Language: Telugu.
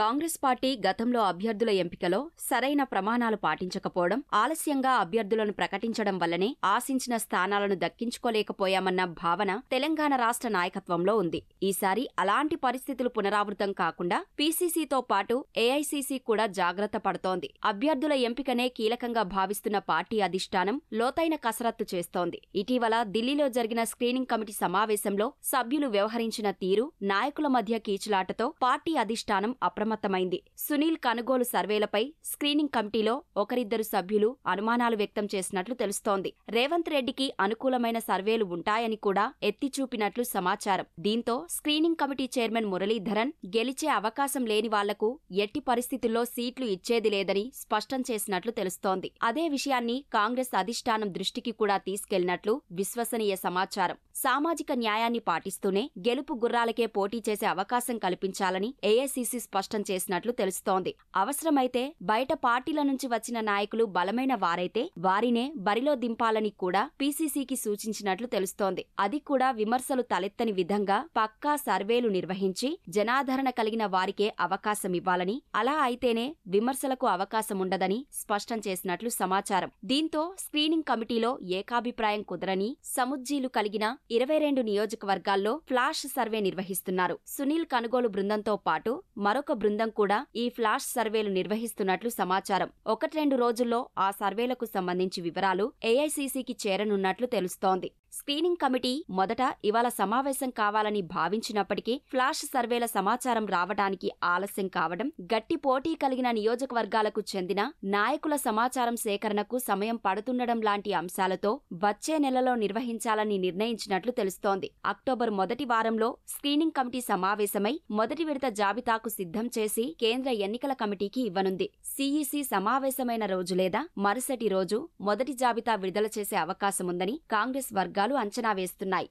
కాంగ్రెస్ పార్టీ గతంలో అభ్యర్థుల ఎంపికలో సరైన ప్రమాణాలు పాటించకపోవడం ఆలస్యంగా అభ్యర్థులను ప్రకటించడం వల్లనే ఆశించిన స్థానాలను దక్కించుకోలేకపోయామన్న భావన తెలంగాణ రాష్ట్ర నాయకత్వంలో ఉంది ఈసారి అలాంటి పరిస్థితులు పునరావృతం కాకుండా పీసీసీతో పాటు ఏఐసీసీ కూడా జాగ్రత్త పడుతోంది అభ్యర్థుల ఎంపికనే కీలకంగా భావిస్తున్న పార్టీ అధిష్టానం లోతైన కసరత్తు చేస్తోంది ఇటీవల ఢిల్లీలో జరిగిన స్క్రీనింగ్ కమిటీ సమావేశంలో సభ్యులు వ్యవహరించిన తీరు నాయకుల మధ్య కీచులాటతో పార్టీ అధిష్టానం అప్రమ అప్రమత్తమైంది సునీల్ కనుగోలు సర్వేలపై స్క్రీనింగ్ కమిటీలో ఒకరిద్దరు సభ్యులు అనుమానాలు వ్యక్తం చేసినట్లు తెలుస్తోంది రేవంత్ రెడ్డికి అనుకూలమైన సర్వేలు ఉంటాయని కూడా ఎత్తిచూపినట్లు సమాచారం దీంతో స్క్రీనింగ్ కమిటీ చైర్మన్ మురళీధరన్ గెలిచే అవకాశం లేని వాళ్లకు ఎట్టి పరిస్థితుల్లో సీట్లు ఇచ్చేది లేదని స్పష్టం చేసినట్లు తెలుస్తోంది అదే విషయాన్ని కాంగ్రెస్ అధిష్టానం దృష్టికి కూడా తీసుకెళ్లినట్లు విశ్వసనీయ సమాచారం సామాజిక న్యాయాన్ని పాటిస్తూనే గెలుపు గుర్రాలకే పోటీ చేసే అవకాశం కల్పించాలని ఏఐసిసి స్పష్టం స్పష్టం చేసినట్లు తెలుస్తోంది అవసరమైతే బయట పార్టీల నుంచి వచ్చిన నాయకులు బలమైన వారైతే వారినే బరిలో దింపాలని కూడా పీసీసీకి సూచించినట్లు తెలుస్తోంది అది కూడా విమర్శలు తలెత్తని విధంగా పక్కా సర్వేలు నిర్వహించి జనాదరణ కలిగిన వారికే అవకాశం ఇవ్వాలని అలా అయితేనే విమర్శలకు అవకాశముండదని స్పష్టం చేసినట్లు సమాచారం దీంతో స్క్రీనింగ్ కమిటీలో ఏకాభిప్రాయం కుదరని సముజ్జీలు కలిగిన ఇరవై రెండు నియోజకవర్గాల్లో ఫ్లాష్ సర్వే నిర్వహిస్తున్నారు సునీల్ కనుగోలు బృందంతో పాటు మరొక బృందం కూడా ఈ ఫ్లాష్ సర్వేలు నిర్వహిస్తున్నట్లు సమాచారం ఒకటి రెండు రోజుల్లో ఆ సర్వేలకు సంబంధించి వివరాలు ఏఐసీసీకి చేరనున్నట్లు తెలుస్తోంది స్క్రీనింగ్ కమిటీ మొదట ఇవాళ సమావేశం కావాలని భావించినప్పటికీ ఫ్లాష్ సర్వేల సమాచారం రావడానికి ఆలస్యం కావడం గట్టి పోటీ కలిగిన నియోజకవర్గాలకు చెందిన నాయకుల సమాచారం సేకరణకు సమయం పడుతుండడం లాంటి అంశాలతో వచ్చే నెలలో నిర్వహించాలని నిర్ణయించినట్లు తెలుస్తోంది అక్టోబర్ మొదటి వారంలో స్క్రీనింగ్ కమిటీ సమావేశమై మొదటి విడత జాబితాకు సిద్ధం చేసి కేంద్ర ఎన్నికల కమిటీకి ఇవ్వనుంది సీఈసీ సమావేశమైన రోజు లేదా మరుసటి రోజు మొదటి జాబితా విడుదల చేసే అవకాశముందని కాంగ్రెస్ వర్గ వర్గాలు అంచనా వేస్తున్నాయి